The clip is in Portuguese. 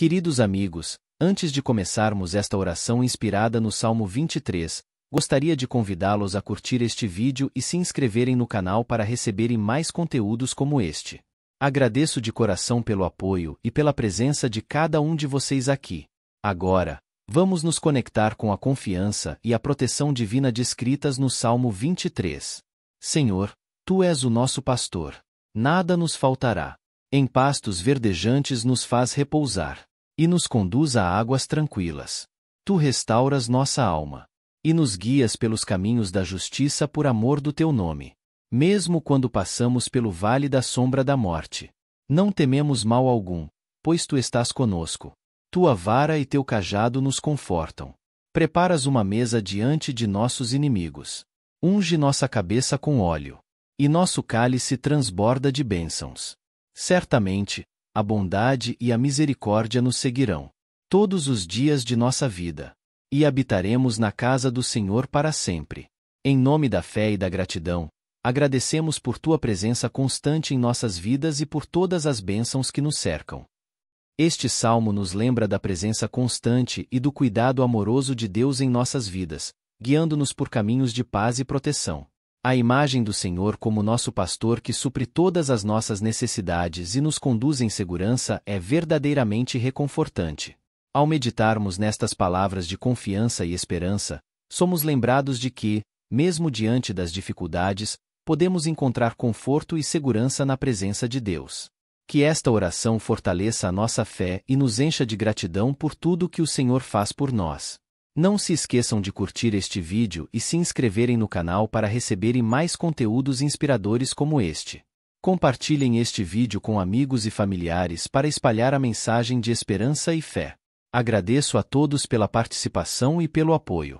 Queridos amigos, antes de começarmos esta oração inspirada no Salmo 23, gostaria de convidá-los a curtir este vídeo e se inscreverem no canal para receberem mais conteúdos como este. Agradeço de coração pelo apoio e pela presença de cada um de vocês aqui. Agora, vamos nos conectar com a confiança e a proteção divina descritas no Salmo 23. Senhor, Tu és o nosso pastor. Nada nos faltará. Em pastos verdejantes nos faz repousar e nos conduz a águas tranquilas. Tu restauras nossa alma e nos guias pelos caminhos da justiça por amor do teu nome. Mesmo quando passamos pelo vale da sombra da morte, não tememos mal algum, pois tu estás conosco. Tua vara e teu cajado nos confortam. Preparas uma mesa diante de nossos inimigos. Unge nossa cabeça com óleo, e nosso cálice transborda de bênçãos. Certamente, a bondade e a misericórdia nos seguirão todos os dias de nossa vida. E habitaremos na casa do Senhor para sempre. Em nome da fé e da gratidão, agradecemos por tua presença constante em nossas vidas e por todas as bênçãos que nos cercam. Este salmo nos lembra da presença constante e do cuidado amoroso de Deus em nossas vidas, guiando-nos por caminhos de paz e proteção a imagem do Senhor como nosso pastor que supre todas as nossas necessidades e nos conduz em segurança é verdadeiramente reconfortante. Ao meditarmos nestas palavras de confiança e esperança, somos lembrados de que, mesmo diante das dificuldades, podemos encontrar conforto e segurança na presença de Deus. Que esta oração fortaleça a nossa fé e nos encha de gratidão por tudo que o Senhor faz por nós. Não se esqueçam de curtir este vídeo e se inscreverem no canal para receberem mais conteúdos inspiradores como este. Compartilhem este vídeo com amigos e familiares para espalhar a mensagem de esperança e fé. Agradeço a todos pela participação e pelo apoio.